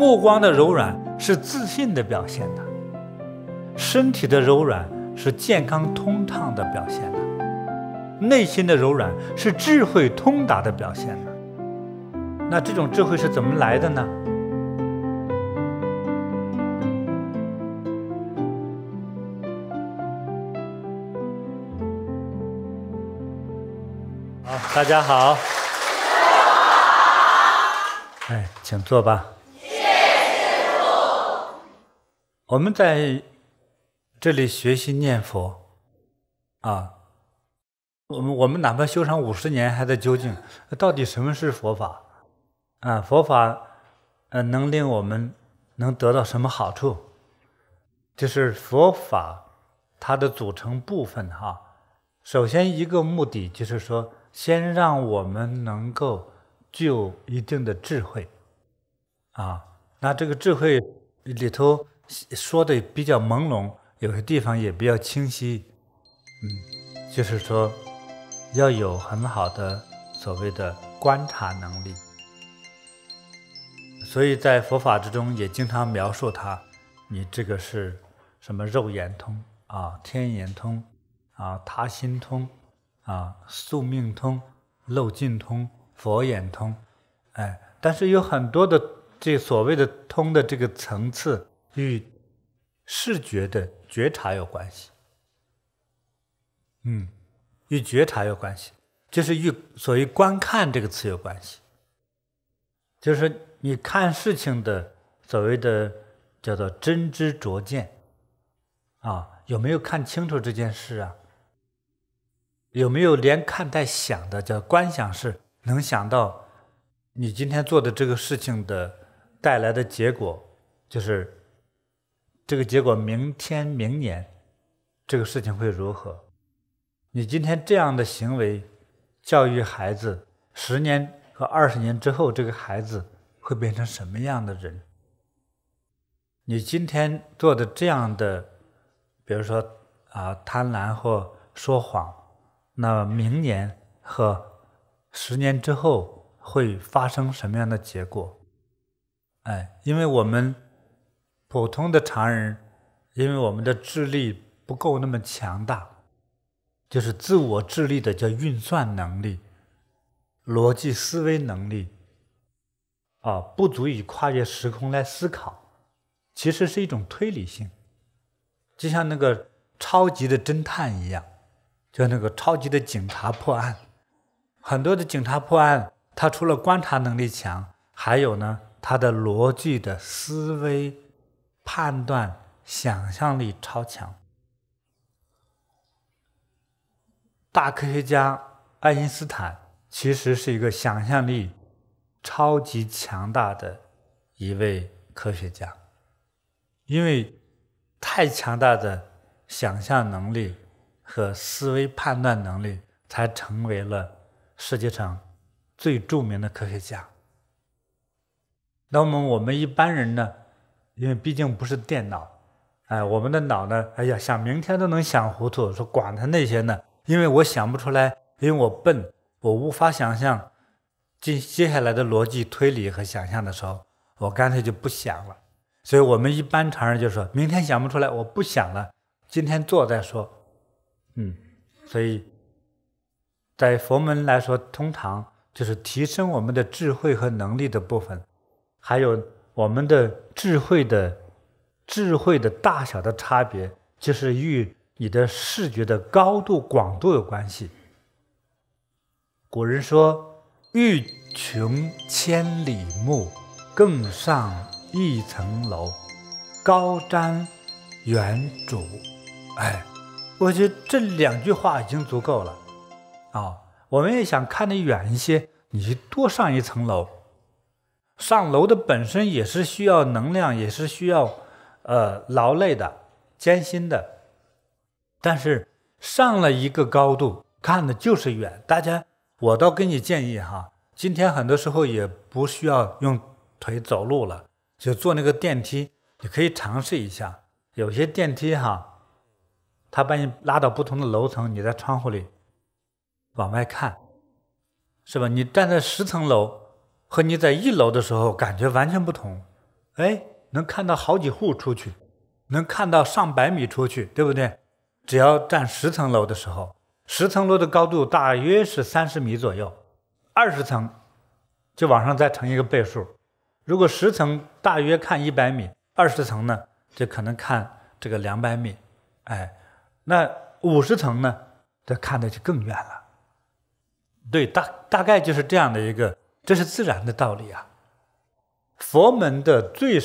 目光的柔软是自信的表现的，身体的柔软是健康通畅的表现的，内心的柔软是智慧通达的表现的。那这种智慧是怎么来的呢？好，大家好。哎，请坐吧。我们在这里学习念佛，啊，我们我们哪怕修上五十年还在究竟，到底什么是佛法？啊，佛法，呃，能令我们能得到什么好处？就是佛法它的组成部分哈。首先一个目的就是说，先让我们能够具有一定的智慧，啊，那这个智慧里头。说的比较朦胧，有些地方也比较清晰，嗯，就是说要有很好的所谓的观察能力，所以在佛法之中也经常描述它，你这个是什么肉眼通啊，天眼通啊，他心通啊，宿命通、漏尽通、佛眼通，哎，但是有很多的这所谓的通的这个层次。与视觉的觉察有关系，嗯，与觉察有关系，就是与所谓“观看”这个词有关系，就是你看事情的所谓的叫做真知灼见，啊，有没有看清楚这件事啊？有没有连看带想的叫观想式？能想到你今天做的这个事情的带来的结果，就是。这个结果，明天、明年，这个事情会如何？你今天这样的行为教育孩子，十年和二十年之后，这个孩子会变成什么样的人？你今天做的这样的，比如说啊，贪婪或说谎，那明年和十年之后会发生什么样的结果？哎，因为我们。普通的常人，因为我们的智力不够那么强大，就是自我智力的叫运算能力、逻辑思维能力，啊，不足以跨越时空来思考。其实是一种推理性，就像那个超级的侦探一样，就那个超级的警察破案。很多的警察破案，他除了观察能力强，还有呢，他的逻辑的思维。判断想象力超强，大科学家爱因斯坦其实是一个想象力超级强大的一位科学家，因为太强大的想象能力和思维判断能力，才成为了世界上最著名的科学家。那么我们一般人呢？因为毕竟不是电脑，哎，我们的脑呢？哎呀，想明天都能想糊涂，说管他那些呢，因为我想不出来，因为我笨，我无法想象接接下来的逻辑推理和想象的时候，我干脆就不想了。所以，我们一般常人就说明天想不出来，我不想了，今天做再说。嗯，所以在佛门来说，通常就是提升我们的智慧和能力的部分，还有。我们的智慧的智慧的大小的差别，就是与你的视觉的高度广度有关系。古人说：“欲穷千里目，更上一层楼。”高瞻远瞩。哎，我觉得这两句话已经足够了。啊，我们也想看得远一些，你就多上一层楼。上楼的本身也是需要能量，也是需要，呃，劳累的、艰辛的。但是上了一个高度，看的就是远。大家，我倒给你建议哈，今天很多时候也不需要用腿走路了，就坐那个电梯，你可以尝试一下。有些电梯哈，他把你拉到不同的楼层，你在窗户里往外看，是吧？你站在十层楼。和你在一楼的时候感觉完全不同，哎，能看到好几户出去，能看到上百米出去，对不对？只要站十层楼的时候，十层楼的高度大约是三十米左右，二十层就往上再乘一个倍数。如果十层大约看一百米，二十层呢，就可能看这个两百米，哎，那五十层呢，这看的就更远了。对，大大概就是这样的一个。这是自然的道理啊！佛门的最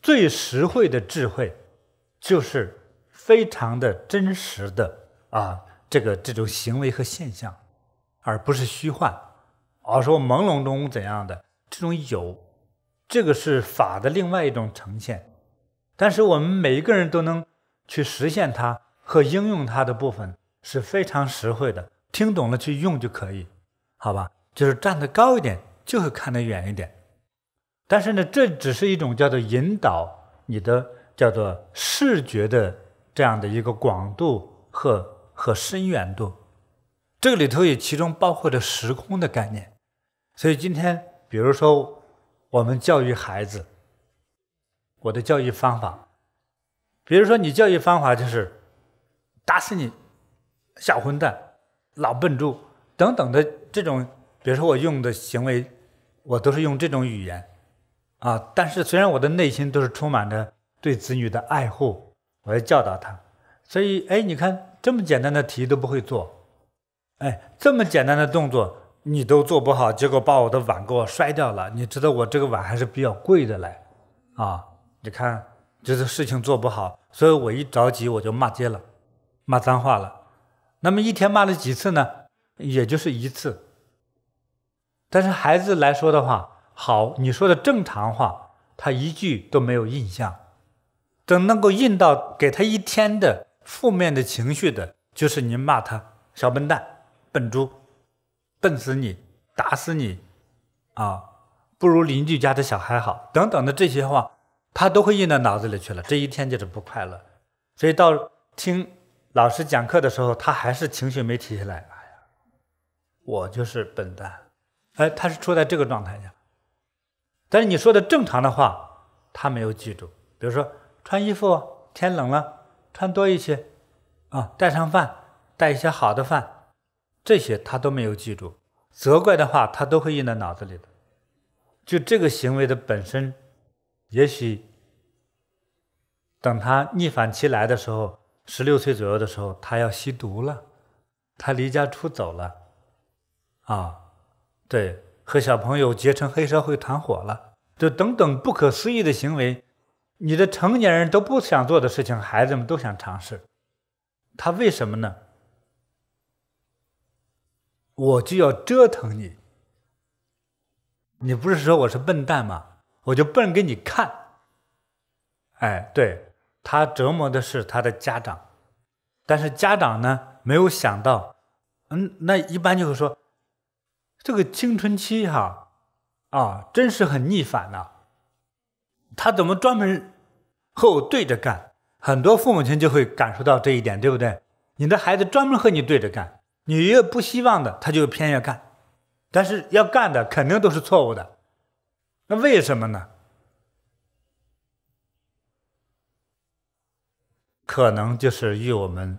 最实惠的智慧，就是非常的真实的啊，这个这种行为和现象，而不是虚幻，而说朦胧中怎样的这种有，这个是法的另外一种呈现。但是我们每一个人都能去实现它和应用它的部分是非常实惠的，听懂了去用就可以，好吧？就是站得高一点。就会看得远一点，但是呢，这只是一种叫做引导你的叫做视觉的这样的一个广度和和深远度，这个里头也其中包括着时空的概念。所以今天，比如说我们教育孩子，我的教育方法，比如说你教育方法就是打死你，小混蛋，老笨猪等等的这种，比如说我用的行为。我都是用这种语言，啊！但是虽然我的内心都是充满着对子女的爱护，我要教导他，所以哎，你看这么简单的题都不会做，哎，这么简单的动作你都做不好，结果把我的碗给我摔掉了。你知道我这个碗还是比较贵的嘞，啊！你看就是事情做不好，所以我一着急我就骂街了，骂脏话了。那么一天骂了几次呢？也就是一次。但是孩子来说的话，好，你说的正常话，他一句都没有印象。等能够印到给他一天的负面的情绪的，就是你骂他小笨蛋、笨猪、笨死你、打死你，啊，不如邻居家的小孩好等等的这些话，他都会印到脑子里去了。这一天就是不快乐。所以到听老师讲课的时候，他还是情绪没提起来。哎呀，我就是笨蛋。哎，他是处在这个状态下，但是你说的正常的话，他没有记住。比如说穿衣服，天冷了穿多一些，啊，带上饭，带一些好的饭，这些他都没有记住。责怪的话，他都会印在脑子里的。就这个行为的本身，也许等他逆反期来的时候，十六岁左右的时候，他要吸毒了，他离家出走了，啊。对，和小朋友结成黑社会团伙了，就等等不可思议的行为，你的成年人都不想做的事情，孩子们都想尝试。他为什么呢？我就要折腾你。你不是说我是笨蛋吗？我就笨给你看。哎，对他折磨的是他的家长，但是家长呢，没有想到，嗯，那一般就是说。这个青春期哈，啊，真是很逆反呐！他怎么专门和我对着干？很多父母亲就会感受到这一点，对不对？你的孩子专门和你对着干，你越不希望的，他就偏要干。但是要干的肯定都是错误的，那为什么呢？可能就是与我们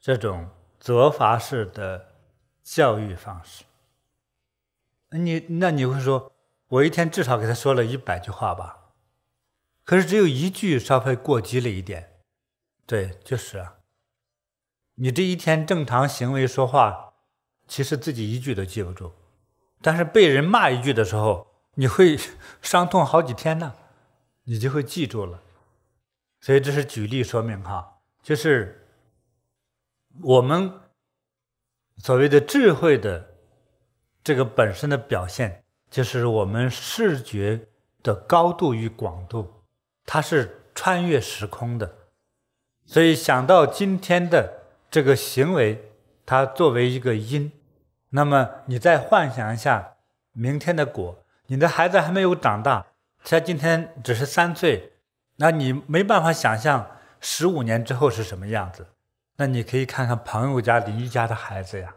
这种责罚式的教育方式。你那你会说，我一天至少给他说了一百句话吧，可是只有一句稍微过激了一点，对，就是啊，你这一天正常行为说话，其实自己一句都记不住，但是被人骂一句的时候，你会 伤痛好几天呢，你就会记住了，所以这是举例说明哈，就是我们所谓的智慧的。这个本身的表现就是我们视觉的高度与广度，它是穿越时空的，所以想到今天的这个行为，它作为一个因，那么你再幻想一下明天的果，你的孩子还没有长大，他今天只是三岁，那你没办法想象十五年之后是什么样子，那你可以看看朋友家、邻居家的孩子呀。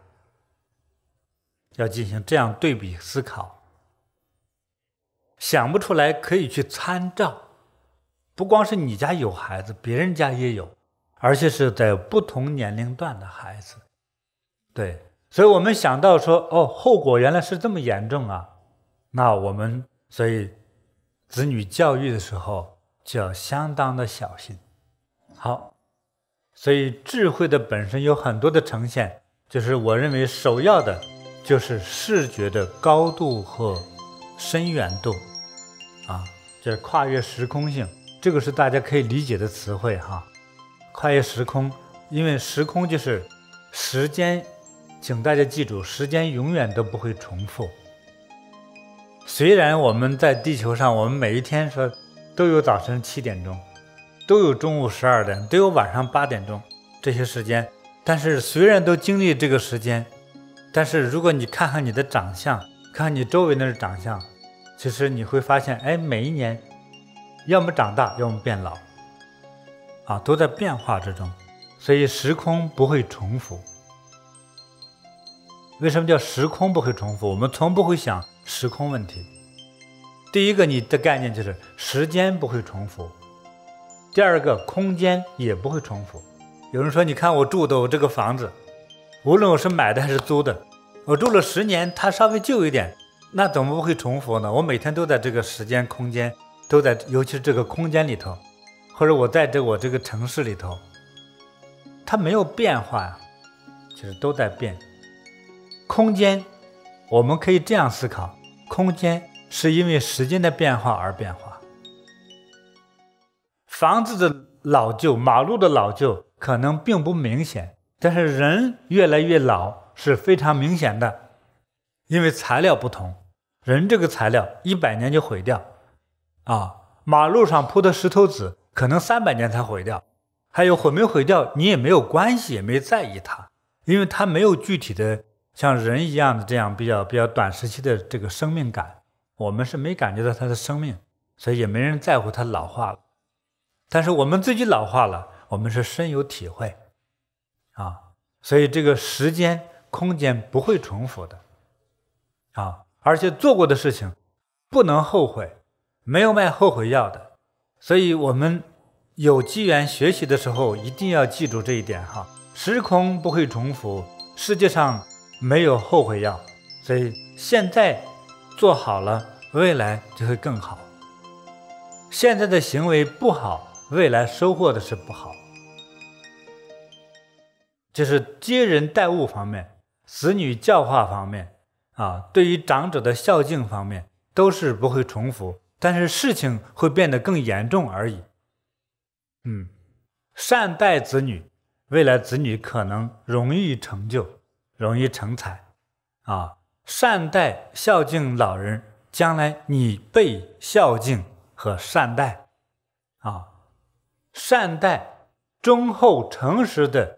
要进行这样对比思考，想不出来可以去参照，不光是你家有孩子，别人家也有，而且是在不同年龄段的孩子，对，所以我们想到说，哦，后果原来是这么严重啊，那我们所以子女教育的时候就要相当的小心。好，所以智慧的本身有很多的呈现，就是我认为首要的。就是视觉的高度和深远度，啊，这跨越时空性，这个是大家可以理解的词汇哈。跨越时空，因为时空就是时间，请大家记住，时间永远都不会重复。虽然我们在地球上，我们每一天说都有早晨七点钟，都有中午十二点，都有晚上八点钟这些时间，但是虽然都经历这个时间。但是如果你看看你的长相，看看你周围人的长相，其实你会发现，哎，每一年，要么长大，要么变老，啊，都在变化之中。所以时空不会重复。为什么叫时空不会重复？我们从不会想时空问题。第一个，你的概念就是时间不会重复；第二个，空间也不会重复。有人说，你看我住的我这个房子。无论我是买的还是租的，我住了十年，它稍微旧一点，那怎么不会重复呢？我每天都在这个时间空间，都在，尤其是这个空间里头，或者我在这我这个城市里头，它没有变化呀，其实都在变。空间，我们可以这样思考：空间是因为时间的变化而变化。房子的老旧，马路的老旧，可能并不明显。但是人越来越老是非常明显的，因为材料不同，人这个材料一百年就毁掉，啊，马路上铺的石头子可能三百年才毁掉，还有毁没毁掉你也没有关系，也没在意它，因为它没有具体的像人一样的这样比较比较短时期的这个生命感，我们是没感觉到它的生命，所以也没人在乎它老化了。但是我们自己老化了，我们是深有体会。所以这个时间、空间不会重复的，啊，而且做过的事情不能后悔，没有卖后悔药的。所以我们有机缘学习的时候，一定要记住这一点哈。时空不会重复，世界上没有后悔药。所以现在做好了，未来就会更好。现在的行为不好，未来收获的是不好。就是接人待物方面、子女教化方面啊，对于长者的孝敬方面都是不会重复，但是事情会变得更严重而已。嗯，善待子女，未来子女可能容易成就、容易成才啊。善待孝敬老人，将来你被孝敬和善待啊。善待、忠厚、诚实的。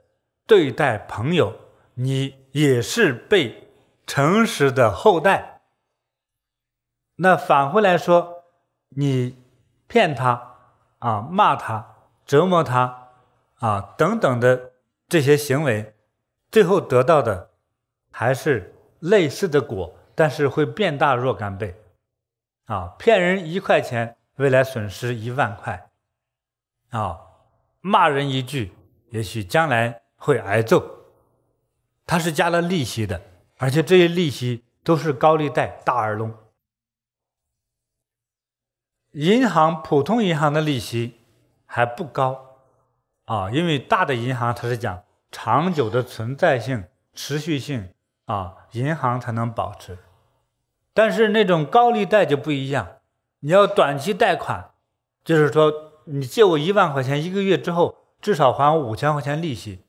对待朋友，你也是被诚实的后代。那反过来说，你骗他啊，骂他、折磨他啊等等的这些行为，最后得到的还是类似的果，但是会变大若干倍。啊，骗人一块钱，未来损失一万块。啊，骂人一句，也许将来。会挨揍，他是加了利息的，而且这些利息都是高利贷、大耳窿。银行普通银行的利息还不高啊，因为大的银行它是讲长久的存在性、持续性啊，银行才能保持。但是那种高利贷就不一样，你要短期贷款，就是说你借我一万块钱，一个月之后至少还我五千块钱利息。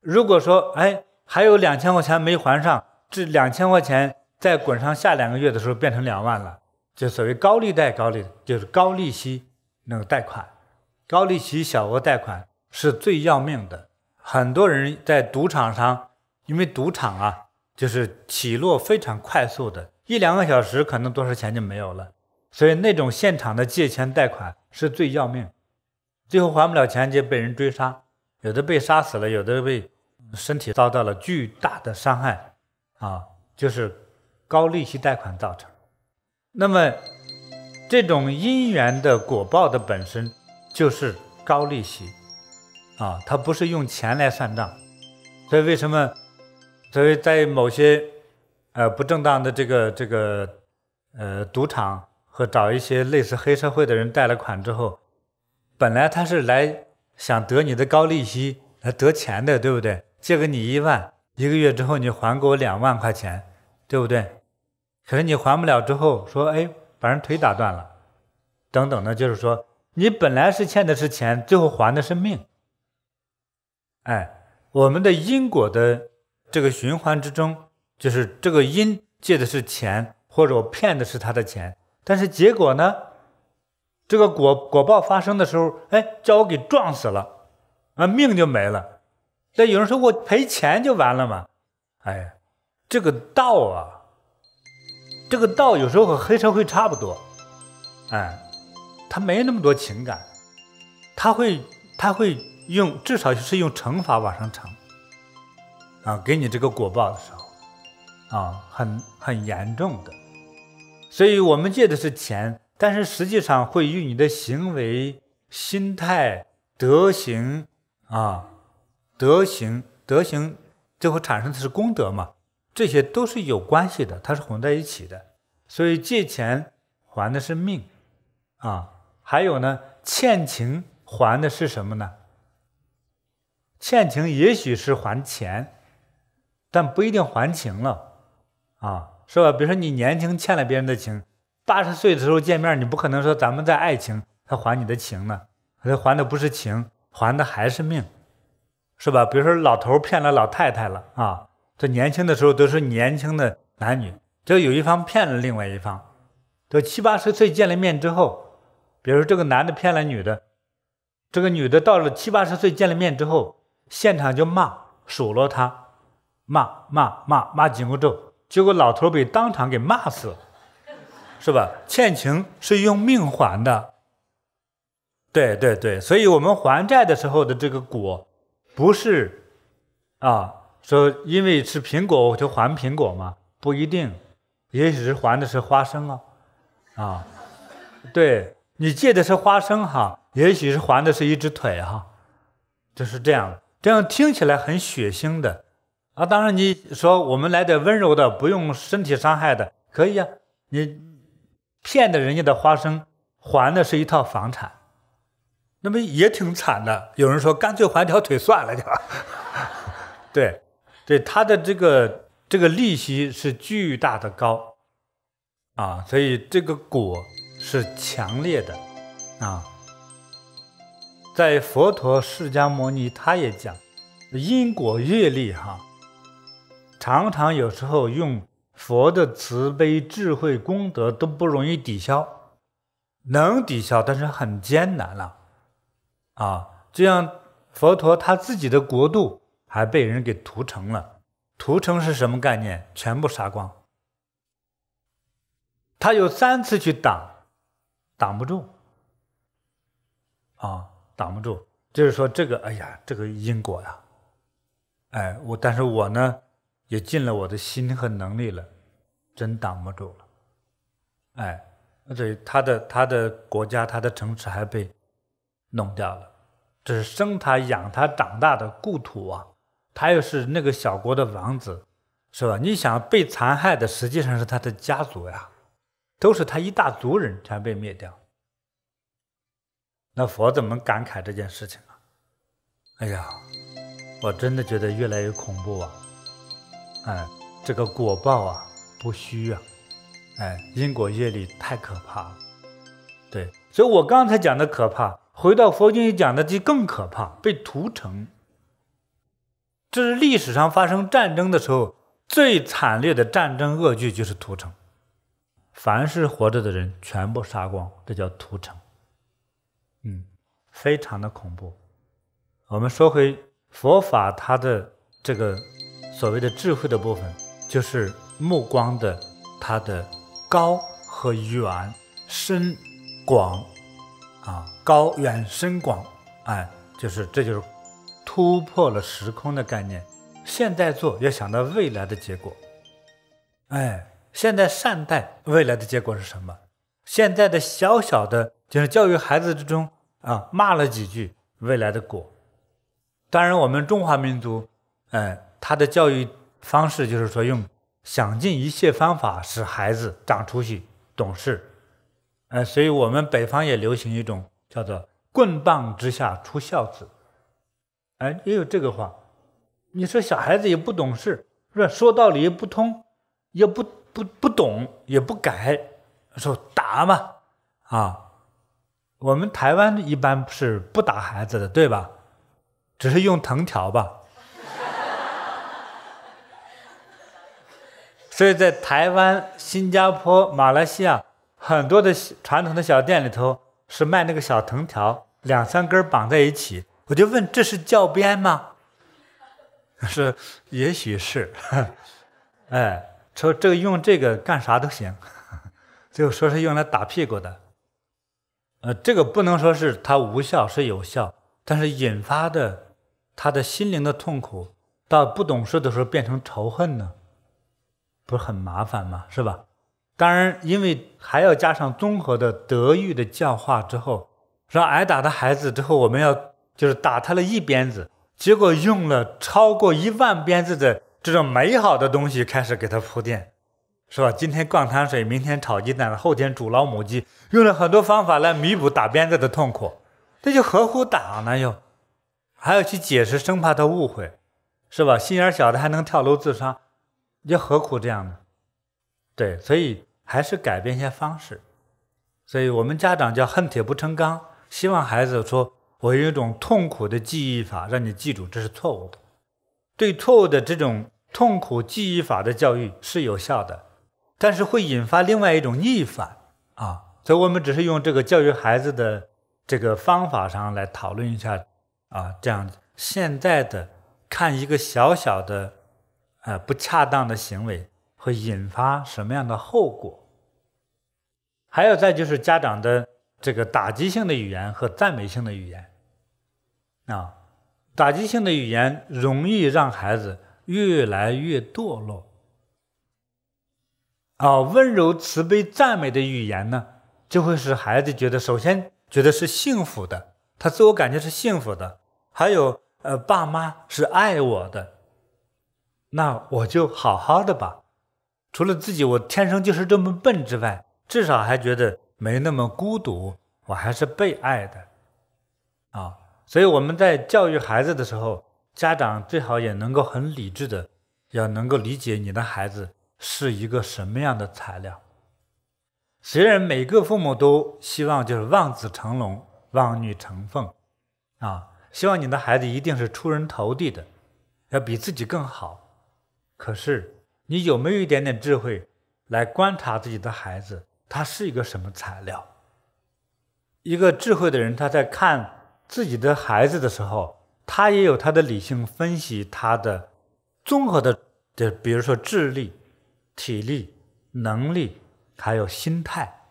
如果说，哎，还有两千块钱没还上，这两千块钱再滚上下两个月的时候变成两万了，就所谓高利贷，高利就是高利息那个贷款，高利息小额贷款是最要命的。很多人在赌场上，因为赌场啊，就是起落非常快速的，一两个小时可能多少钱就没有了，所以那种现场的借钱贷款是最要命，最后还不了钱就被人追杀。有的被杀死了，有的被身体遭到了巨大的伤害，啊，就是高利息贷款造成。那么这种因缘的果报的本身就是高利息，啊，它不是用钱来算账。所以为什么？所以在某些呃不正当的这个这个呃赌场和找一些类似黑社会的人贷了款之后，本来他是来。想得你的高利息来得钱的，对不对？借给你一万，一个月之后你还给我两万块钱，对不对？可是你还不了之后，说哎，把人腿打断了，等等的，就是说你本来是欠的是钱，最后还的是命。哎，我们的因果的这个循环之中，就是这个因借的是钱，或者我骗的是他的钱，但是结果呢？这个果果报发生的时候，哎，叫我给撞死了，啊，命就没了。那有人说我赔钱就完了嘛？哎，这个道啊，这个道有时候和黑社会差不多，哎，他没那么多情感，他会他会用至少是用乘法往上乘，啊，给你这个果报的时候，啊，很很严重的。所以我们借的是钱。但是实际上会与你的行为、心态、德行啊，德行、德行，最后产生的是功德嘛？这些都是有关系的，它是混在一起的。所以借钱还的是命啊，还有呢，欠情还的是什么呢？欠情也许是还钱，但不一定还情了啊，是吧？比如说你年轻欠了别人的情。八十岁的时候见面，你不可能说咱们在爱情他还你的情呢？他还的不是情，还的还是命，是吧？比如说老头骗了老太太了啊，这年轻的时候都是年轻的男女，只有一方骗了另外一方，这七八十岁见了面之后，比如说这个男的骗了女的，这个女的到了七八十岁见了面之后，现场就骂数落他，骂骂骂骂紧箍咒，结果老头被当场给骂死了。是吧？欠情是用命还的。对对对，所以我们还债的时候的这个果，不是，啊，说因为是苹果我就还苹果嘛，不一定，也许是还的是花生啊，啊，对你借的是花生哈，也许是还的是一只腿哈，就是这样，这样听起来很血腥的，啊，当然你说我们来点温柔的，不用身体伤害的，可以呀，你。骗的人家的花生，还的是一套房产，那么也挺惨的。有人说干脆还条腿算了，就。对，对，他的这个这个利息是巨大的高，啊，所以这个果是强烈的，啊。在佛陀释迦牟尼，他也讲因果业力，哈，常常有时候用。佛的慈悲、智慧、功德都不容易抵消，能抵消，但是很艰难了，啊，这样佛陀他自己的国度还被人给屠城了，屠城是什么概念？全部杀光。他有三次去挡，挡不住，啊，挡不住，就是说这个，哎呀，这个因果呀，哎，我，但是我呢。也尽了我的心和能力了，真挡不住了，哎，而且他的他的国家、他的城池还被弄掉了，这是生他养他长大的故土啊。他又是那个小国的王子，是吧？你想被残害的实际上是他的家族呀，都是他一大族人才被灭掉。那佛怎么感慨这件事情啊？哎呀，我真的觉得越来越恐怖啊！哎，这个果报啊，不虚啊！哎，因果业力太可怕了。对，所以我刚才讲的可怕，回到佛经里讲的就更可怕，被屠城。这是历史上发生战争的时候最惨烈的战争恶剧，就是屠城。凡是活着的人全部杀光，这叫屠城。嗯，非常的恐怖。我们说回佛法，它的这个。所谓的智慧的部分，就是目光的它的高和远、深广啊，高远深广，哎，就是这就是突破了时空的概念。现在做，要想到未来的结果。哎，现在善待，未来的结果是什么？现在的小小的，就是教育孩子之中啊，骂了几句，未来的果。当然，我们中华民族，哎。他的教育方式就是说，用想尽一切方法使孩子长出息、懂事。呃，所以我们北方也流行一种叫做“棍棒之下出孝子”，哎，也有这个话。你说小孩子也不懂事，是吧？说道理也不通，也不不不懂，也不改，说打嘛啊。我们台湾一般是不打孩子的，对吧？只是用藤条吧。所以在台湾、新加坡、马来西亚，很多的传统的小店里头是卖那个小藤条，两三根绑在一起。我就问：“这是教鞭吗？”说：“也许是。”哎，说这个用这个干啥都行，就说是用来打屁股的。呃，这个不能说是它无效，是有效，但是引发的他的心灵的痛苦，到不懂事的时候变成仇恨呢。不是很麻烦吗？是吧？当然，因为还要加上综合的德育的教化之后，让挨打的孩子之后，我们要就是打他了一鞭子，结果用了超过一万鞭子的这种美好的东西开始给他铺垫，是吧？今天灌糖水，明天炒鸡蛋，后天煮老母鸡，用了很多方法来弥补打鞭子的痛苦，这就合乎党了又，还要去解释，生怕他误会，是吧？心眼小的还能跳楼自杀。又何苦这样呢？对，所以还是改变一些方式。所以我们家长叫“恨铁不成钢”，希望孩子说：“我有一种痛苦的记忆法让你记住。”这是错误的。对错误的这种痛苦记忆法的教育是有效的，但是会引发另外一种逆反啊！所以，我们只是用这个教育孩子的这个方法上来讨论一下啊，这样子。现在的看一个小小的。呃，不恰当的行为会引发什么样的后果？还有，再就是家长的这个打击性的语言和赞美性的语言啊，打击性的语言容易让孩子越来越堕落啊。温柔、慈悲、赞美的语言呢，就会使孩子觉得，首先觉得是幸福的，他自我感觉是幸福的。还有，呃，爸妈是爱我的。那我就好好的吧，除了自己我天生就是这么笨之外，至少还觉得没那么孤独，我还是被爱的，啊，所以我们在教育孩子的时候，家长最好也能够很理智的，要能够理解你的孩子是一个什么样的材料。虽然每个父母都希望就是望子成龙，望女成凤，啊，希望你的孩子一定是出人头地的，要比自己更好。可是，你有没有一点点智慧来观察自己的孩子，他是一个什么材料？一个智慧的人，他在看自己的孩子的时候，他也有他的理性分析，他的综合的，就比如说智力、体力、能力，还有心态。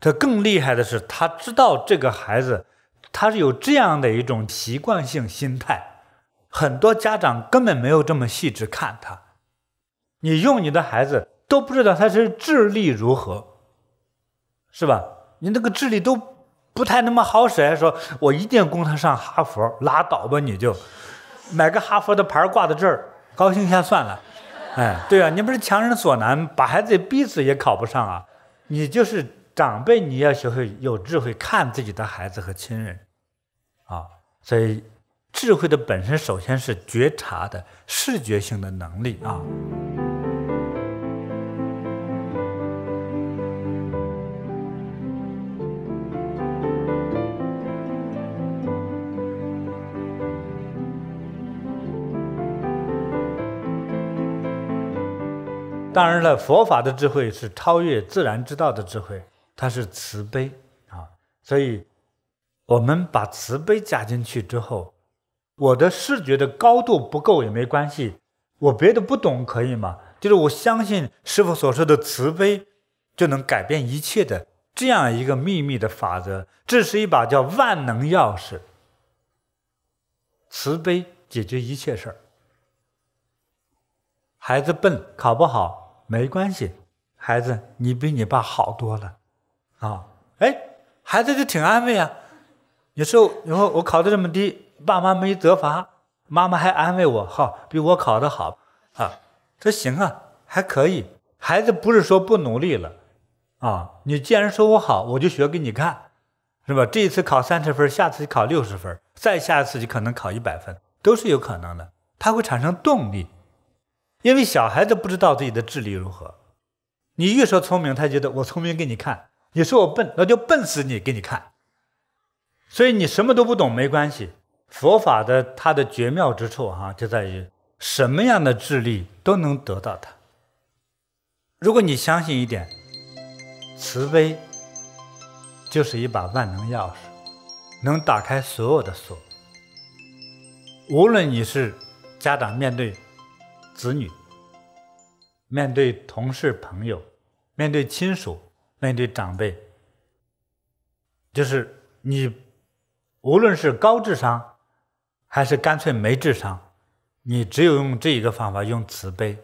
他更厉害的是，他知道这个孩子他是有这样的一种习惯性心态。很多家长根本没有这么细致看他，你用你的孩子都不知道他是智力如何，是吧？你那个智力都不太那么好使，说我一定要供他上哈佛，拉倒吧，你就买个哈佛的牌挂在这儿，高兴一下算了。哎，对啊，你不是强人所难，把孩子逼死也考不上啊。你就是长辈，你要学会有智慧看自己的孩子和亲人，啊，所以。智慧的本身首先是觉察的视觉性的能力啊。当然了，佛法的智慧是超越自然之道的智慧，它是慈悲啊。所以，我们把慈悲加进去之后。我的视觉的高度不够也没关系，我别的不懂可以吗？就是我相信师傅所说的慈悲就能改变一切的这样一个秘密的法则，这是一把叫万能钥匙，慈悲解决一切事儿。孩子笨考不好没关系，孩子你比你爸好多了，啊，哎，孩子就挺安慰啊。你说你后我考的这么低。爸妈没责罚，妈妈还安慰我，好比我考得好啊。说行啊，还可以。孩子不是说不努力了啊。你既然说我好，我就学给你看，是吧？这一次考三十分，下次考六十分，再下一次就可能考一百分，都是有可能的。他会产生动力，因为小孩子不知道自己的智力如何。你越说聪明，他觉得我聪明给你看；你说我笨，那就笨死你给你看。所以你什么都不懂没关系。佛法的它的绝妙之处，哈，就在于什么样的智力都能得到它。如果你相信一点，慈悲就是一把万能钥匙，能打开所有的锁。无论你是家长面对子女，面对同事朋友，面对亲属，面对长辈，就是你，无论是高智商。还是干脆没智商，你只有用这一个方法，用慈悲，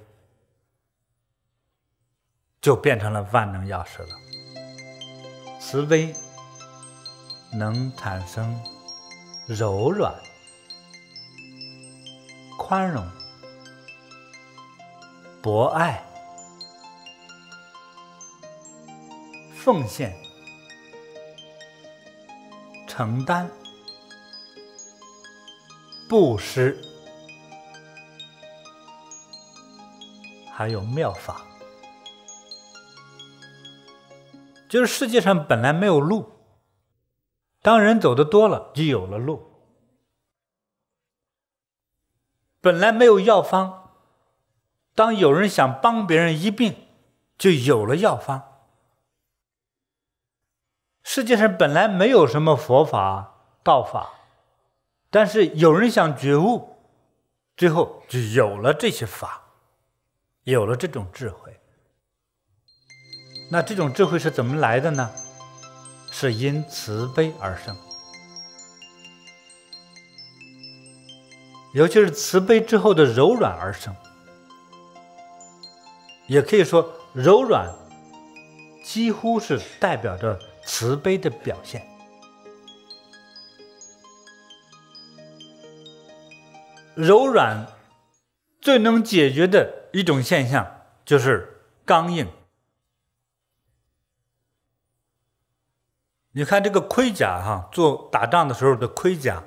就变成了万能钥匙了。慈悲能产生柔软、宽容、博爱、奉献、承担。布施，还有妙法，就是世界上本来没有路，当人走的多了，就有了路；本来没有药方，当有人想帮别人医病，就有了药方。世界上本来没有什么佛法、道法。但是有人想觉悟，最后就有了这些法，有了这种智慧。那这种智慧是怎么来的呢？是因慈悲而生，尤其是慈悲之后的柔软而生。也可以说，柔软几乎是代表着慈悲的表现。柔软最能解决的一种现象就是刚硬。你看这个盔甲哈，做打仗的时候的盔甲，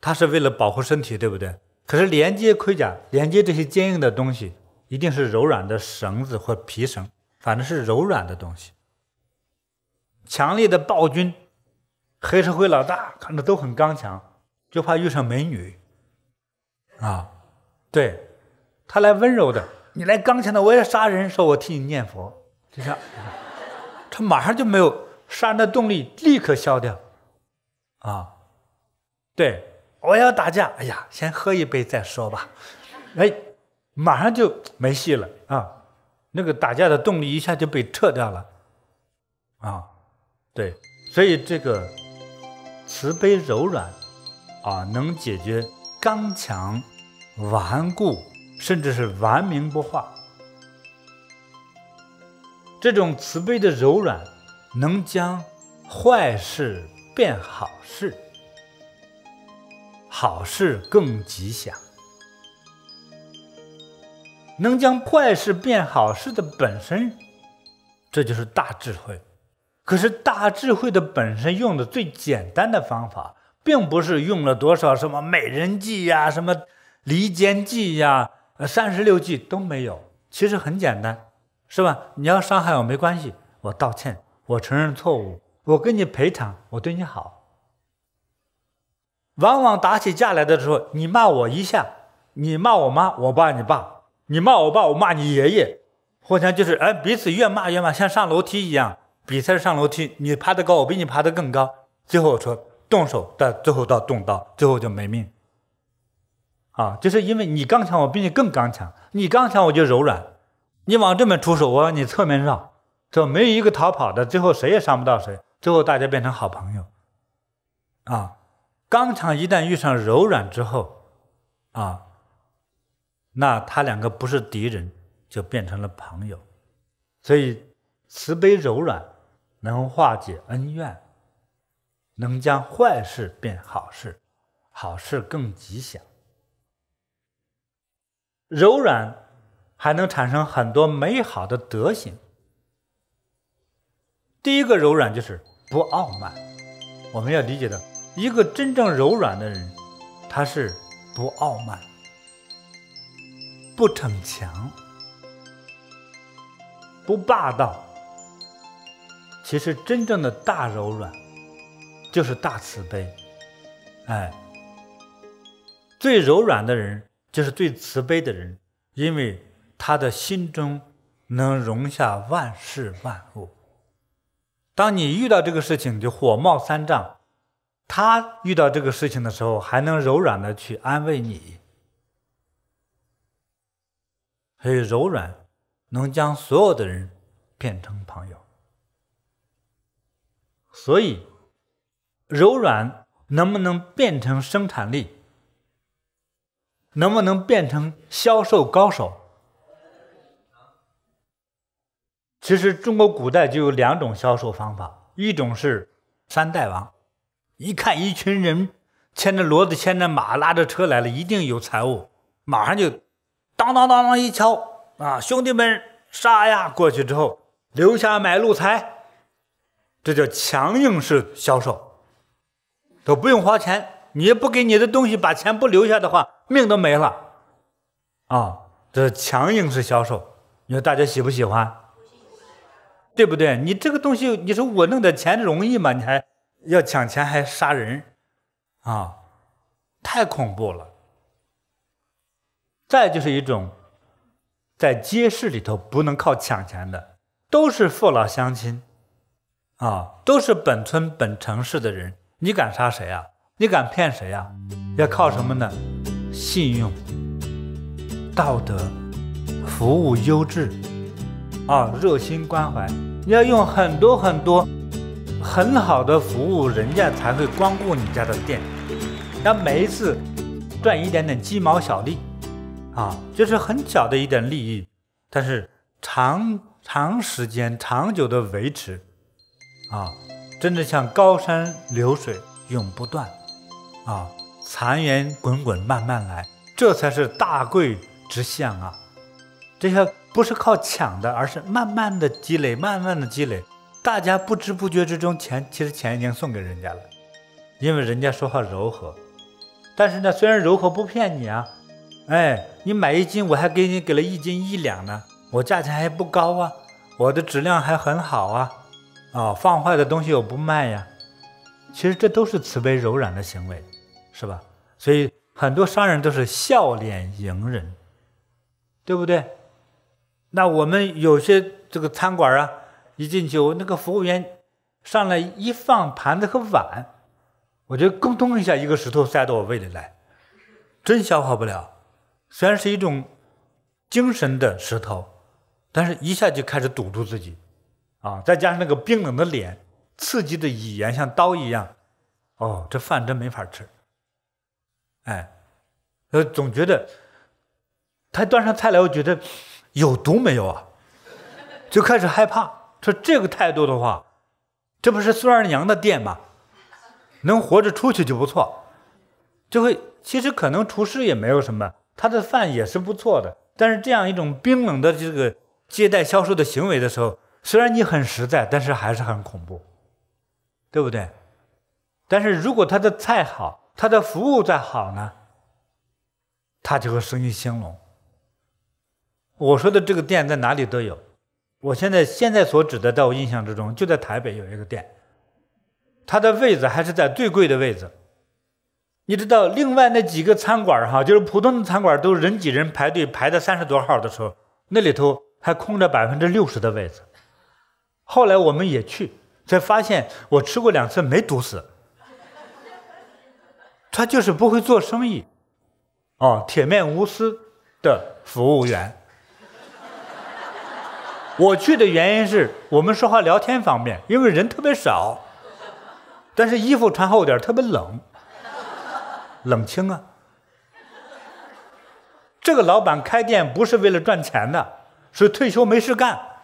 它是为了保护身体，对不对？可是连接盔甲、连接这些坚硬的东西，一定是柔软的绳子或皮绳，反正是柔软的东西。强烈的暴君、黑社会老大看着都很刚强，就怕遇上美女。啊，对，他来温柔的，你来刚强的，我也杀人时我替你念佛，就这样，他马上就没有杀人的动力，立刻消掉。啊，对，我要打架，哎呀，先喝一杯再说吧，哎，马上就没戏了啊，那个打架的动力一下就被撤掉了。啊，对，所以这个慈悲柔软，啊，能解决。刚强、顽固，甚至是顽冥不化。这种慈悲的柔软，能将坏事变好事，好事更吉祥。能将坏事变好事的本身，这就是大智慧。可是大智慧的本身，用的最简单的方法。并不是用了多少什么美人计呀，什么离间计呀，三十六计都没有。其实很简单，是吧？你要伤害我没关系，我道歉，我承认错误，我跟你赔偿，我对你好。往往打起架来的时候，你骂我一下，你骂我妈、我爸、你爸，你骂我爸，我骂你爷爷，互相就是哎，彼此越骂越骂，像上楼梯一样，比赛上楼梯，你爬得高，我比你爬得更高，最后我说。动手到最后到动刀，最后就没命。啊，就是因为你刚强，我比你更刚强；你刚强，我就柔软。你往这边出手，我往你侧面绕，就没有一个逃跑的。最后谁也伤不到谁，最后大家变成好朋友。啊，刚强一旦遇上柔软之后，啊，那他两个不是敌人，就变成了朋友。所以慈悲柔软能化解恩怨。能将坏事变好事，好事更吉祥。柔软还能产生很多美好的德行。第一个柔软就是不傲慢，我们要理解的，一个真正柔软的人，他是不傲慢、不逞强、不霸道。其实真正的大柔软。就是大慈悲，哎，最柔软的人就是最慈悲的人，因为他的心中能容下万事万物。当你遇到这个事情就火冒三丈，他遇到这个事情的时候还能柔软的去安慰你，很柔软，能将所有的人变成朋友，所以。柔软能不能变成生产力？能不能变成销售高手？其实中国古代就有两种销售方法，一种是三代王，一看一群人牵着骡子、牵着马拉着车来了，一定有财物，马上就当当当当一敲啊，兄弟们杀呀！过去之后留下买路财，这叫强硬式销售。都不用花钱，你不给你的东西，把钱不留下的话，命都没了，啊！这强硬式销售，你说大家喜不喜欢？对不对？你这个东西，你说我弄点钱容易吗？你还要抢钱还杀人，啊，太恐怖了。再就是一种，在街市里头不能靠抢钱的，都是父老乡亲，啊，都是本村本城市的人。你敢杀谁啊？你敢骗谁啊？要靠什么呢？信用、道德、服务优质啊，热心关怀，要用很多很多很好的服务，人家才会光顾你家的店。要每一次赚一点点鸡毛小利啊，就是很小的一点利益，但是长长时间长久的维持啊。真的像高山流水永不断，啊，财源滚滚慢慢来，这才是大贵之相啊！这些不是靠抢的，而是慢慢的积累，慢慢的积累。大家不知不觉之中，钱其实钱已经送给人家了，因为人家说话柔和。但是呢，虽然柔和不骗你啊，哎，你买一斤，我还给你给了一斤一两呢，我价钱还不高啊，我的质量还很好啊。啊，放坏的东西我不卖呀。其实这都是慈悲柔软的行为，是吧？所以很多商人都是笑脸迎人，对不对？那我们有些这个餐馆啊，一进去我那个服务员上来一放盘子和碗，我就咕咚一下一个石头塞到我胃里来，真消化不了。虽然是一种精神的石头，但是一下就开始堵住自己。啊，再加上那个冰冷的脸，刺激的语言像刀一样，哦，这饭真没法吃。哎，呃，总觉得他端上菜来，我觉得有毒没有啊？就开始害怕。说这个态度的话，这不是孙二娘的店吗？能活着出去就不错。就会，其实可能厨师也没有什么，他的饭也是不错的。但是这样一种冰冷的这个接待销售的行为的时候。虽然你很实在，但是还是很恐怖，对不对？但是如果他的菜好，他的服务再好呢，他就会生意兴隆。我说的这个店在哪里都有，我现在现在所指的，在我印象之中就在台北有一个店，它的位子还是在最贵的位置。你知道，另外那几个餐馆哈，就是普通的餐馆都人挤人排队排到三十多号的时候，那里头还空着百分之六十的位子。后来我们也去，才发现我吃过两次没毒死，他就是不会做生意，哦，铁面无私的服务员。我去的原因是我们说话聊天方便，因为人特别少，但是衣服穿厚点，特别冷，冷清啊。这个老板开店不是为了赚钱的，是退休没事干。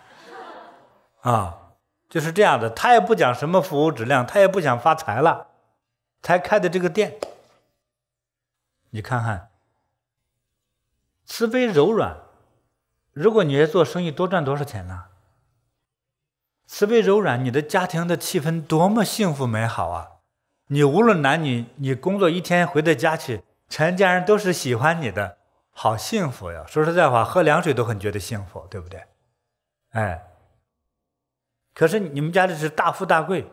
啊，就是这样的。他也不讲什么服务质量，他也不想发财了，才开的这个店。你看看，慈悲柔软，如果你也做生意，多赚多少钱呢？慈悲柔软，你的家庭的气氛多么幸福美好啊！你无论男女，你工作一天回到家去，全家人都是喜欢你的，好幸福呀！说实在话，喝凉水都很觉得幸福，对不对？哎。可是你们家的是大富大贵，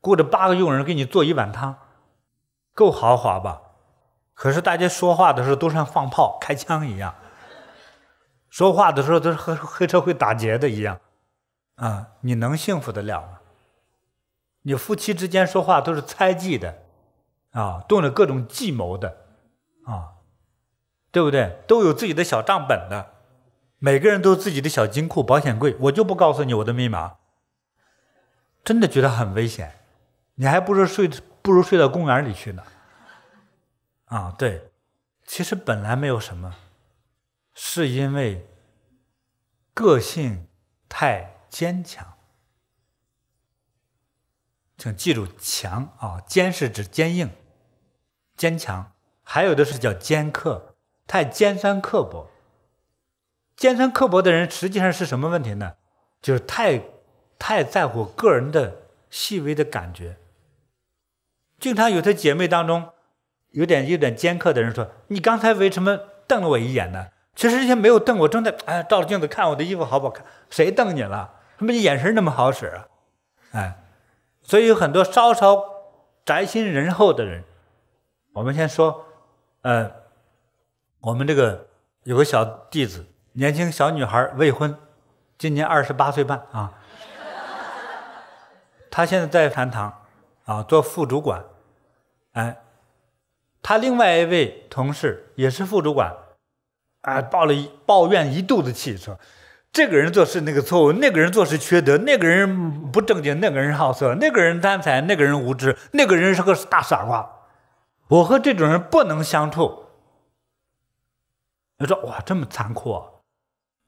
雇着八个佣人给你做一碗汤，够豪华吧？可是大家说话的时候都像放炮开枪一样，说话的时候都是和黑社会打劫的一样，啊，你能幸福的了吗？你夫妻之间说话都是猜忌的，啊，动了各种计谋的，啊，对不对？都有自己的小账本的，每个人都有自己的小金库保险柜，我就不告诉你我的密码。真的觉得很危险，你还不如睡，不如睡到公园里去呢。啊，对，其实本来没有什么，是因为个性太坚强。请记住“强”啊，“坚”是指坚硬、坚强，还有的是叫“尖刻”，太尖酸刻薄。尖酸刻薄的人实际上是什么问题呢？就是太。太在乎个人的细微的感觉，经常有的姐妹当中，有点有点尖刻的人说：“你刚才为什么瞪了我一眼呢？”其实人家没有瞪我，正在哎照着镜子看我的衣服好不好看？谁瞪你了？什么你眼神那么好使啊？哎，所以有很多稍稍宅心仁厚的人，我们先说，呃，我们这个有个小弟子，年轻小女孩未婚，今年二十八岁半啊。他现在在饭堂，啊，做副主管，哎，他另外一位同事也是副主管，啊，抱了一抱怨一肚子气说，这个人做事那个错误，那个人做事缺德，那个人不正经，那个人好色，那个人贪财，那个人无知，那个人是个大傻瓜，我和这种人不能相处。他说哇，这么残酷。啊！”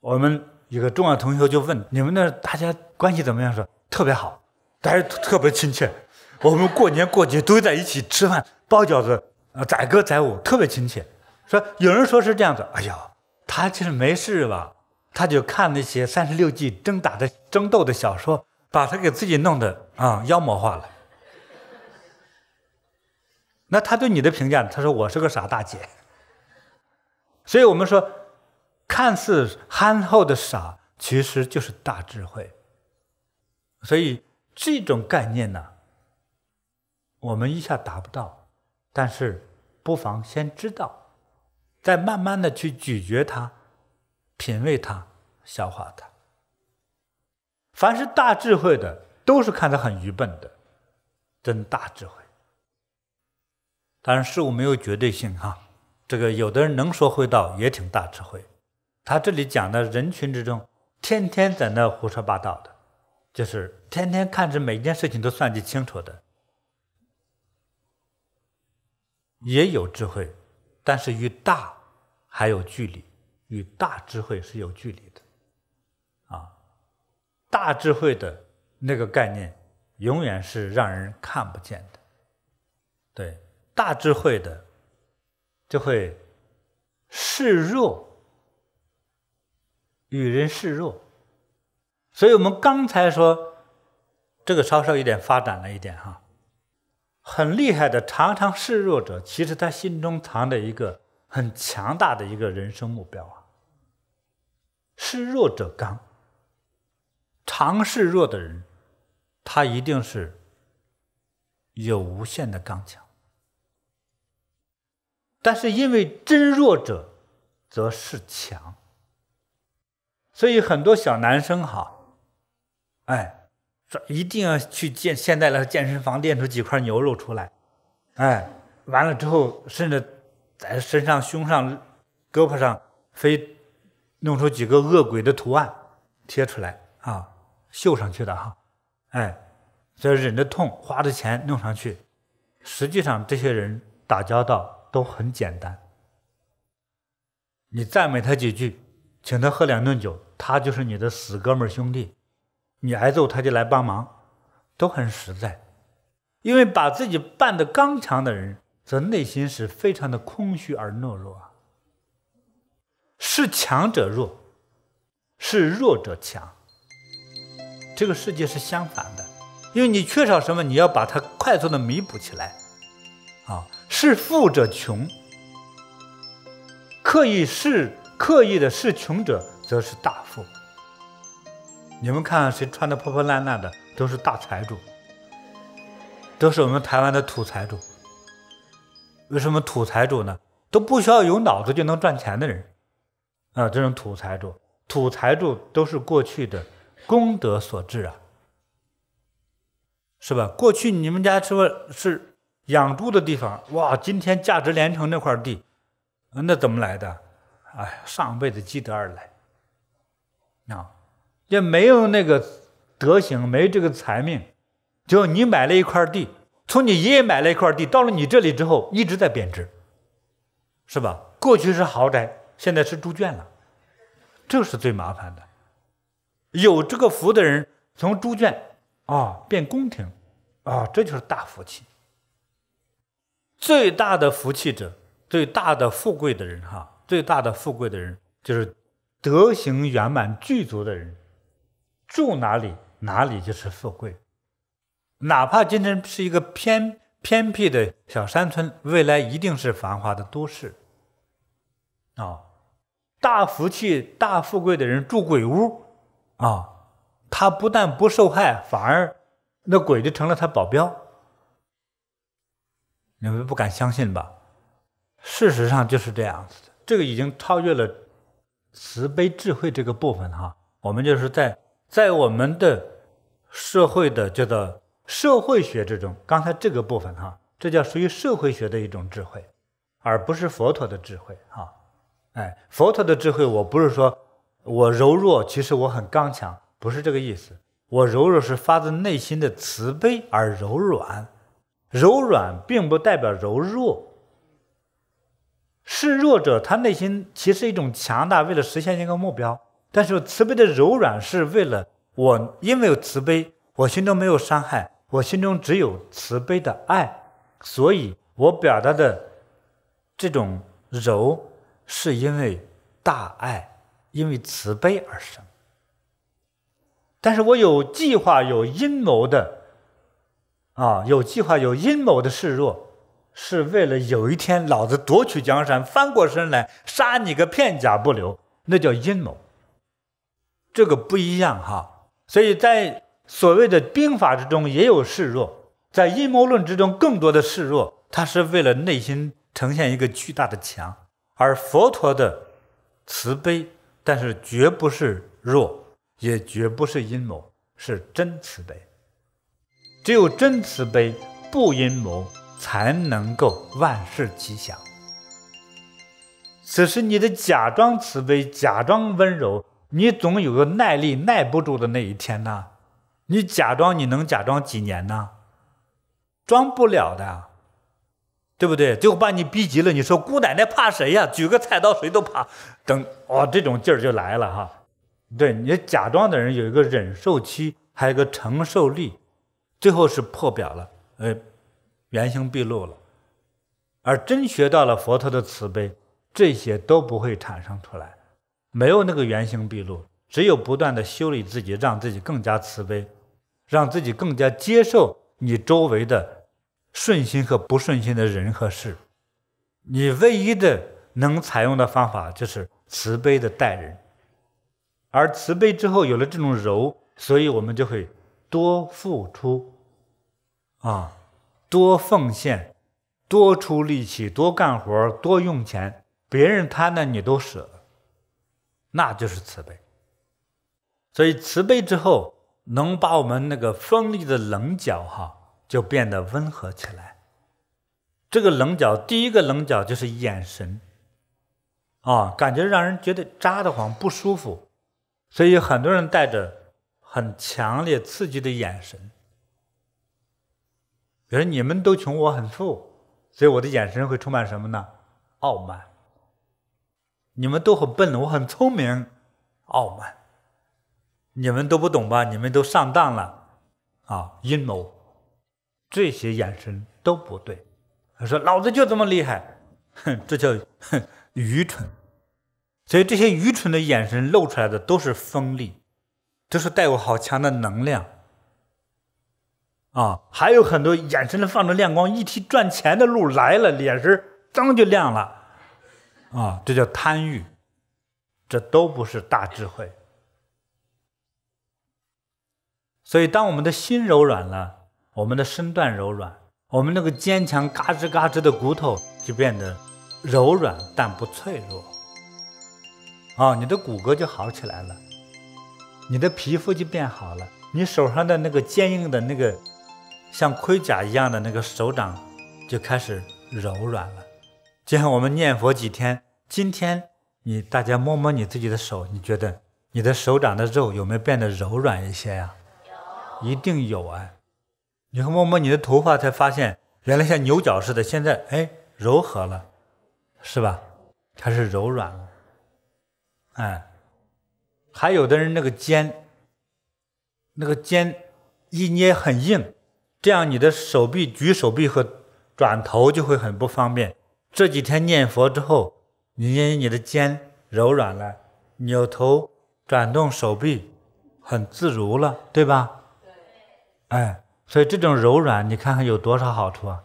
我们一个重要同学就问你们那大家关系怎么样？说特别好。特别亲切，我们过年过节都在一起吃饭、包饺子、载歌载舞，特别亲切。说有人说是这样子，哎呀，他其实没事吧？他就看那些三十六计争打的争斗的小说，把他给自己弄得啊妖魔化了。那他对你的评价，他说我是个傻大姐。所以我们说，看似憨厚的傻，其实就是大智慧。所以。这种概念呢，我们一下达不到，但是不妨先知道，再慢慢的去咀嚼它、品味它、消化它。凡是大智慧的，都是看得很愚笨的，真大智慧。当然，事物没有绝对性哈，这个有的人能说会道，也挺大智慧。他这里讲的人群之中，天天在那胡说八道的。就是天天看着每件事情都算计清楚的，也有智慧，但是与大还有距离，与大智慧是有距离的，啊，大智慧的那个概念永远是让人看不见的，对，大智慧的就会示弱，与人示弱。所以我们刚才说，这个稍稍有点发展了一点哈，很厉害的常常示弱者，其实他心中藏着一个很强大的一个人生目标啊。示弱者刚，常示弱的人，他一定是有无限的刚强。但是因为真弱者则是强，所以很多小男生哈。哎，这一定要去健现在的健身房练出几块牛肉出来，哎，完了之后甚至在身上、胸上、胳膊上非弄出几个恶鬼的图案贴出来啊，绣上去的哈，哎，这忍着痛花着钱弄上去，实际上这些人打交道都很简单，你赞美他几句，请他喝两顿酒，他就是你的死哥们兄弟。你挨揍，他就来帮忙，都很实在。因为把自己扮的刚强的人，则内心是非常的空虚而懦弱啊。是强者弱，是弱者强，这个世界是相反的。因为你缺少什么，你要把它快速的弥补起来啊。是富者穷，刻意是刻意的是穷者，则是大富。你们看，谁穿的破破烂烂的，都是大财主，都是我们台湾的土财主。为什么土财主呢？都不需要有脑子就能赚钱的人，啊，这种土财主，土财主都是过去的功德所致啊，是吧？过去你们家说是养猪的地方，哇，今天价值连城那块地，那怎么来的？哎，上辈子积德而来，啊。也没有那个德行，没这个财命，就你买了一块地，从你爷爷买了一块地，到了你这里之后一直在贬值，是吧？过去是豪宅，现在是猪圈了，这是最麻烦的。有这个福的人，从猪圈啊变宫廷啊，这就是大福气。最大的福气者，最大的富贵的人哈，最大的富贵的人就是德行圆满具足的人。住哪里，哪里就是富贵。哪怕今天是一个偏偏僻的小山村，未来一定是繁华的都市。啊，大福气、大富贵的人住鬼屋，啊，他不但不受害，反而那鬼就成了他保镖。你们不敢相信吧？事实上就是这样子的。这个已经超越了慈悲智慧这个部分哈，我们就是在。在我们的社会的叫做社会学之中，刚才这个部分哈，这叫属于社会学的一种智慧，而不是佛陀的智慧哈。哎，佛陀的智慧，我不是说我柔弱，其实我很刚强，不是这个意思。我柔弱是发自内心的慈悲而柔软，柔软并不代表柔弱。示弱者，他内心其实一种强大，为了实现一个目标。但是慈悲的柔软是为了我，因为有慈悲，我心中没有伤害，我心中只有慈悲的爱，所以，我表达的这种柔，是因为大爱，因为慈悲而生。但是我有计划、有阴谋的，啊，有计划、有阴谋的示弱，是为了有一天老子夺取江山，翻过身来杀你个片甲不留，那叫阴谋。这个不一样哈，所以在所谓的兵法之中也有示弱，在阴谋论之中更多的示弱，它是为了内心呈现一个巨大的强，而佛陀的慈悲，但是绝不是弱，也绝不是阴谋，是真慈悲。只有真慈悲，不阴谋，才能够万事吉祥。此时你的假装慈悲，假装温柔。你总有个耐力耐不住的那一天呐，你假装你能假装几年呢？装不了的，对不对？最后把你逼急了，你说姑奶奶怕谁呀？举个菜刀谁都怕。等哦，这种劲儿就来了哈。对你假装的人有一个忍受期，还有一个承受力，最后是破表了，呃，原形毕露了。而真学到了佛陀的慈悲，这些都不会产生出来。没有那个原形毕露，只有不断的修理自己，让自己更加慈悲，让自己更加接受你周围的顺心和不顺心的人和事。你唯一的能采用的方法就是慈悲的待人，而慈悲之后有了这种柔，所以我们就会多付出，啊，多奉献，多出力气，多干活，多用钱，别人贪的你都舍。那就是慈悲，所以慈悲之后能把我们那个锋利的棱角哈，就变得温和起来。这个棱角，第一个棱角就是眼神，啊，感觉让人觉得扎得慌，不舒服。所以很多人带着很强烈刺激的眼神，比如你们都穷，我很富，所以我的眼神会充满什么呢？傲慢。你们都很笨，我很聪明，傲慢，你们都不懂吧？你们都上当了啊！阴谋，这些眼神都不对。他说：“老子就这么厉害，哼，这叫哼愚蠢。”所以这些愚蠢的眼神露出来的都是锋利，都是带有好强的能量啊！还有很多眼神里放着亮光，一提赚钱的路来了，脸神张就亮了。啊，这叫贪欲，这都不是大智慧。所以，当我们的心柔软了，我们的身段柔软，我们那个坚强嘎吱嘎吱的骨头就变得柔软但不脆弱。啊，你的骨骼就好起来了，你的皮肤就变好了，你手上的那个坚硬的那个像盔甲一样的那个手掌就开始柔软了。就像我们念佛几天，今天你大家摸摸你自己的手，你觉得你的手掌的肉有没有变得柔软一些呀？有，一定有啊！你会摸摸你的头发，才发现原来像牛角似的，现在哎柔和了，是吧？它是柔软了，哎，还有的人那个肩，那个肩一捏很硬，这样你的手臂举手臂和转头就会很不方便。这几天念佛之后，你你的肩柔软了，扭头转动手臂很自如了，对吧？对。哎，所以这种柔软，你看看有多少好处啊？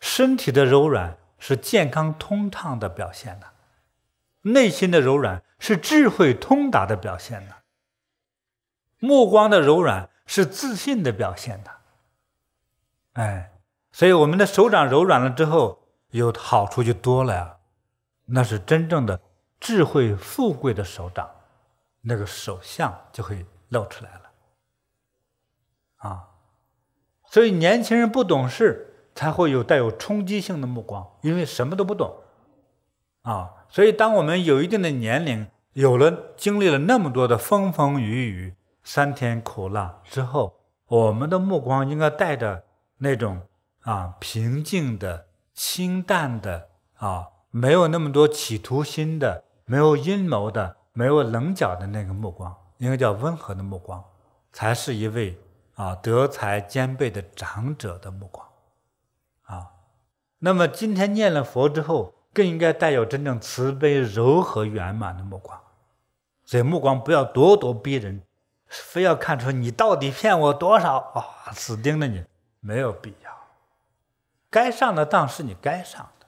身体的柔软是健康通畅的表现的，内心的柔软是智慧通达的表现的，目光的柔软是自信的表现的。哎，所以我们的手掌柔软了之后。有好处就多了呀，那是真正的智慧、富贵的手掌，那个手相就会露出来了，啊，所以年轻人不懂事，才会有带有冲击性的目光，因为什么都不懂，啊，所以当我们有一定的年龄，有了经历了那么多的风风雨雨、酸甜苦辣之后，我们的目光应该带着那种啊平静的。清淡的啊，没有那么多企图心的，没有阴谋的，没有棱角的那个目光，应该叫温和的目光，才是一位啊德才兼备的长者的目光啊。那么今天念了佛之后，更应该带有真正慈悲、柔和、圆满的目光，所以目光不要咄咄逼人，非要看出你到底骗我多少啊，死盯着你，没有必要。该上的当是你该上的，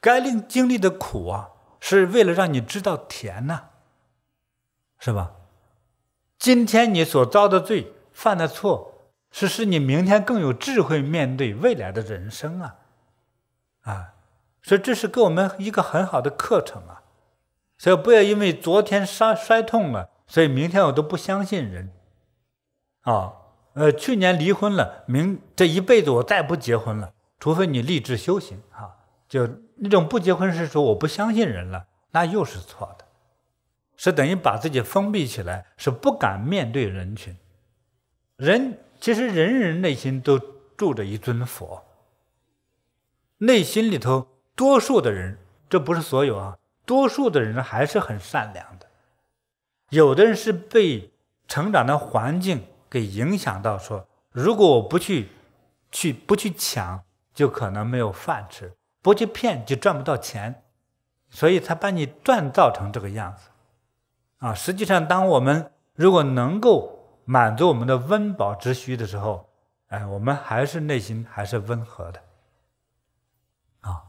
该令经历的苦啊，是为了让你知道甜呐，是吧？今天你所遭的罪、犯的错，是使你明天更有智慧面对未来的人生啊，啊！所以这是给我们一个很好的课程啊，所以不要因为昨天摔摔痛了，所以明天我都不相信人，啊！呃，去年离婚了，明这一辈子我再不结婚了，除非你立志修行哈。就那种不结婚是说我不相信人了，那又是错的，是等于把自己封闭起来，是不敢面对人群。人其实人人内心都住着一尊佛，内心里头多数的人，这不是所有啊，多数的人还是很善良的。有的人是被成长的环境。给影响到说，如果我不去，去不去抢，就可能没有饭吃；不去骗，就赚不到钱，所以才把你锻造成这个样子。啊，实际上，当我们如果能够满足我们的温饱之需的时候，哎，我们还是内心还是温和的，啊，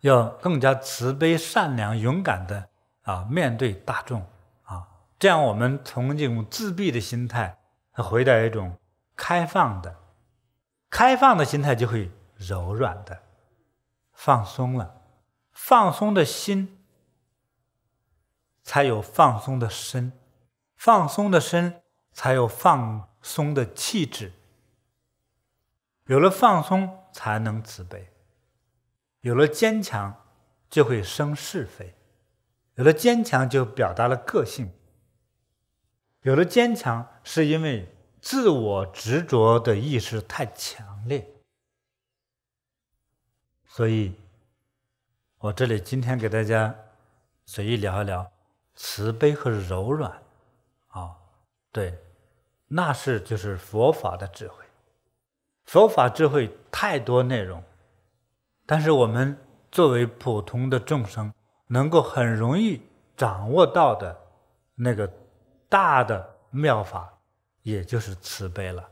要更加慈悲、善良、勇敢的啊，面对大众啊，这样我们从这种自闭的心态。他回到一种开放的、开放的心态，就会柔软的、放松了。放松的心，才有放松的身；放松的身，才有放松的气质。有了放松，才能慈悲；有了坚强，就会生是非；有了坚强，就表达了个性；有了坚强。是因为自我执着的意识太强烈，所以，我这里今天给大家随意聊一聊慈悲和柔软啊，对，那是就是佛法的智慧，佛法智慧太多内容，但是我们作为普通的众生，能够很容易掌握到的那个大的妙法。也就是慈悲了，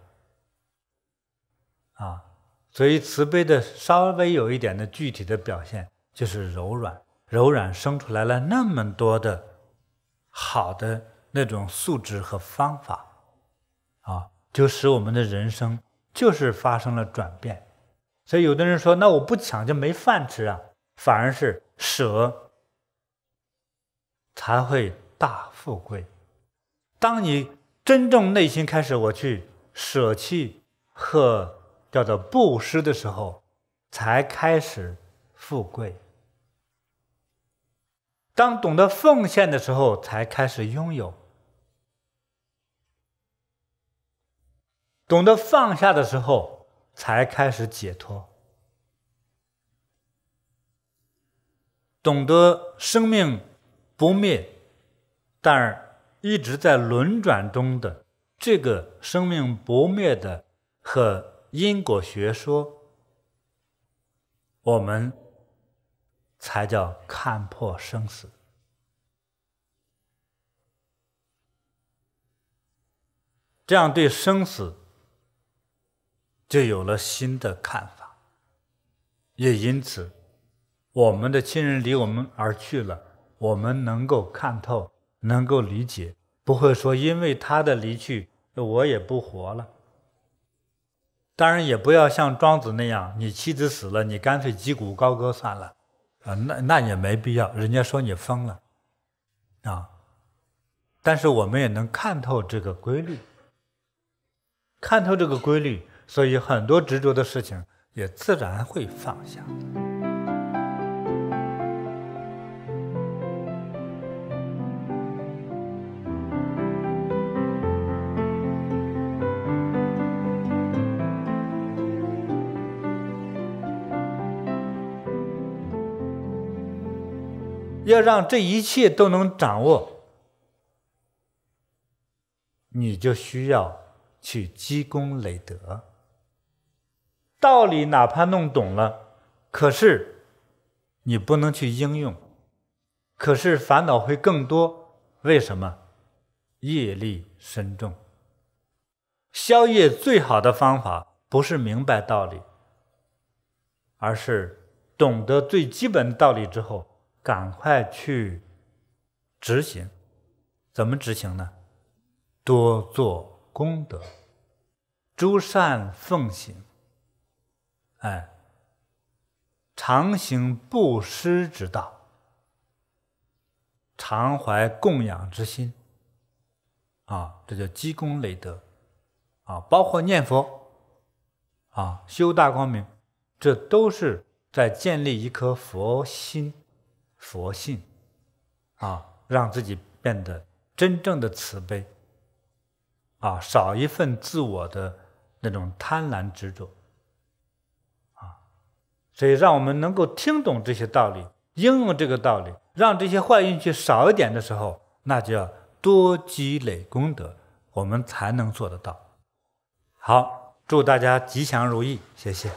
啊，所以慈悲的稍微有一点的具体的表现就是柔软，柔软生出来了那么多的好的那种素质和方法，啊，就使我们的人生就是发生了转变。所以有的人说：“那我不抢就没饭吃啊？”反而是舍才会大富贵。当你。真正内心开始，我去舍弃和叫做布施的时候，才开始富贵；当懂得奉献的时候，才开始拥有；懂得放下的时候，才开始解脱；懂得生命不灭，但是。一直在轮转中的这个生命不灭的和因果学说，我们才叫看破生死。这样对生死就有了新的看法，也因此，我们的亲人离我们而去了，我们能够看透。能够理解，不会说因为他的离去我也不活了。当然也不要像庄子那样，你妻子死了你干脆击鼓高歌算了，啊，那那也没必要，人家说你疯了，啊。但是我们也能看透这个规律，看透这个规律，所以很多执着的事情也自然会放下。要让这一切都能掌握，你就需要去积功累德。道理哪怕弄懂了，可是你不能去应用，可是烦恼会更多。为什么？业力深重。消业最好的方法不是明白道理，而是懂得最基本道理之后。赶快去执行，怎么执行呢？多做功德，诸善奉行，哎，常行布施之道，常怀供养之心，啊，这叫积功累德，啊，包括念佛，啊，修大光明，这都是在建立一颗佛心。佛性，啊，让自己变得真正的慈悲，啊，少一份自我的那种贪婪执着，啊，所以让我们能够听懂这些道理，应用这个道理，让这些坏运气少一点的时候，那就要多积累功德，我们才能做得到。好，祝大家吉祥如意，谢谢。